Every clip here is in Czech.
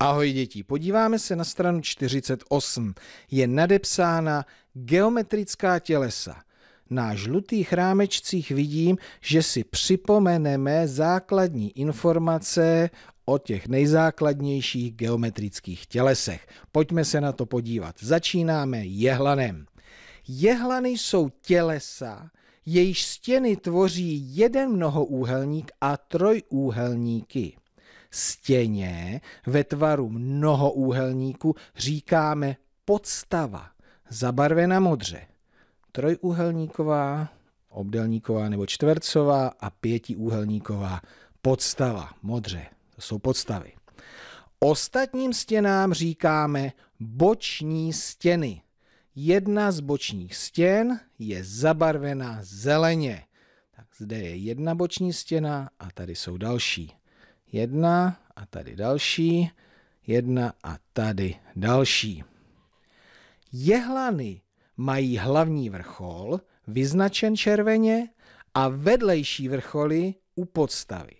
Ahoj děti, podíváme se na stranu 48. Je nadepsána geometrická tělesa. Na žlutých rámečcích vidím, že si připomeneme základní informace o těch nejzákladnějších geometrických tělesech. Pojďme se na to podívat. Začínáme jehlanem. Jehlany jsou tělesa, jejíž stěny tvoří jeden mnohoúhelník a trojúhelníky stěně ve tvaru mnohoúhelníku říkáme podstava, zabarvena modře. Trojúhelníková, obdelníková nebo čtvercová a pětiúhelníková podstava, modře. To jsou podstavy. Ostatním stěnám říkáme boční stěny. Jedna z bočních stěn je zabarvena zeleně. Tak zde je jedna boční stěna a tady jsou další jedna a tady další, jedna a tady další. Jehlany mají hlavní vrchol vyznačen červeně a vedlejší vrcholy u podstavy.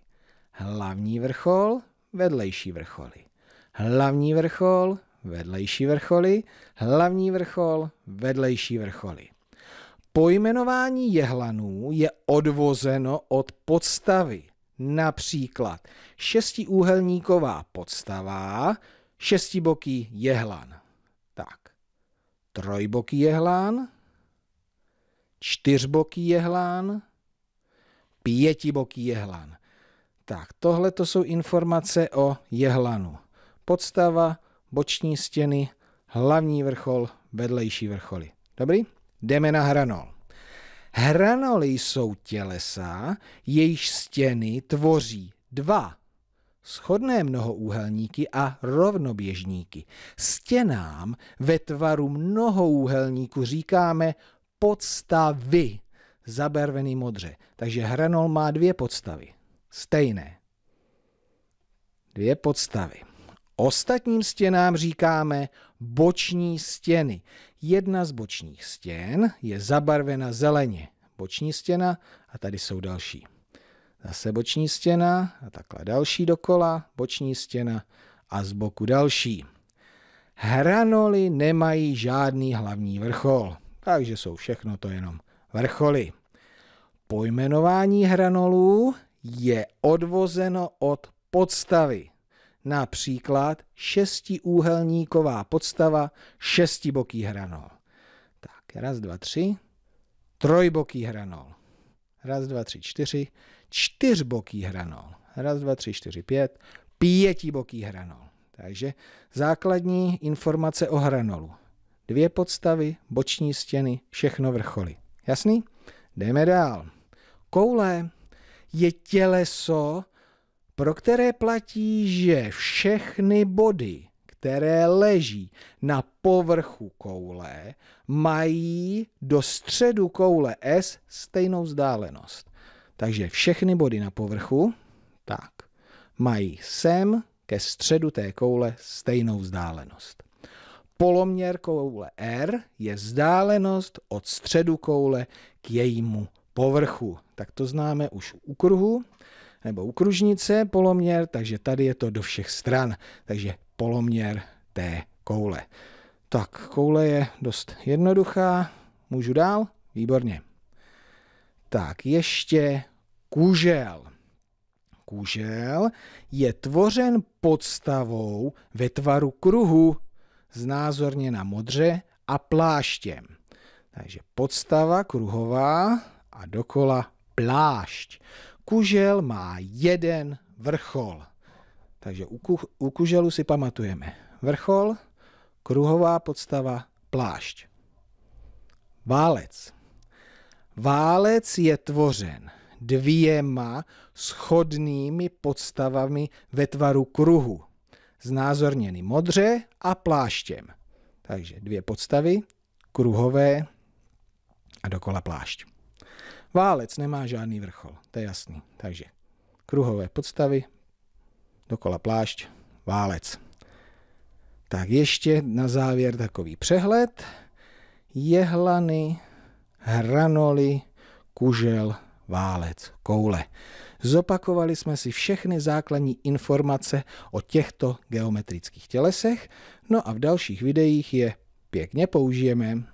Hlavní vrchol, vedlejší vrcholy. Hlavní vrchol, vedlejší vrcholy, hlavní vrchol, vedlejší vrcholy. Pojmenování jehlanů je odvozeno od podstavy – Například šestiúhelníková podstava, šestiboký jehlan. Tak. Trojboký jehlan, čtyřboký jehlan, pětiboký jehlan. Tak, tohle to jsou informace o jehlanu. Podstava, boční stěny, hlavní vrchol, vedlejší vrcholy. Dobrý? Jdeme na hranol. Hranoly jsou tělesa, jejíž stěny tvoří dva schodné mnohoúhelníky a rovnoběžníky. Stěnám ve tvaru mnohoúhelníku říkáme podstavy, zabarvený modře. Takže hranol má dvě podstavy. Stejné. Dvě podstavy. Ostatním stěnám říkáme boční stěny. Jedna z bočních stěn je zabarvena zeleně. Boční stěna a tady jsou další. Zase boční stěna a takhle další dokola, boční stěna a z boku další. Hranoly nemají žádný hlavní vrchol, takže jsou všechno to jenom vrcholy. Pojmenování hranolů je odvozeno od podstavy například šestiúhelníková podstava šestiboký hranol. Tak, raz, dva, tři, trojboký hranol. Raz, dva, tři, čtyři, čtyřboký hranol. Raz, dva, tři, čtyři, pět, pětiboký hranol. Takže základní informace o hranolu. Dvě podstavy, boční stěny, všechno vrcholy. Jasný? Jdeme dál. Koule je těleso pro které platí, že všechny body, které leží na povrchu koule, mají do středu koule S stejnou vzdálenost. Takže všechny body na povrchu tak, mají sem ke středu té koule stejnou vzdálenost. Poloměr koule R je vzdálenost od středu koule k jejímu povrchu. Tak to známe už u kruhu nebo u kružnice poloměr, takže tady je to do všech stran, takže poloměr té koule. Tak, koule je dost jednoduchá, můžu dál? Výborně. Tak, ještě kužel. Kužel je tvořen podstavou ve tvaru kruhu, znázorně na modře a pláštěm. Takže podstava kruhová a dokola plášť kužel má jeden vrchol. Takže u, ku, u kuželu si pamatujeme vrchol, kruhová podstava, plášť. Válec. Válec je tvořen dvěma schodnými podstavami ve tvaru kruhu, znázorněny modře a pláštěm. Takže dvě podstavy, kruhové a dokola plášť. Válec nemá žádný vrchol, to je jasný. Takže kruhové podstavy, dokola plášť, válec. Tak ještě na závěr takový přehled. Jehlany, hranoly, kužel, válec, koule. Zopakovali jsme si všechny základní informace o těchto geometrických tělesech, no a v dalších videích je pěkně použijeme.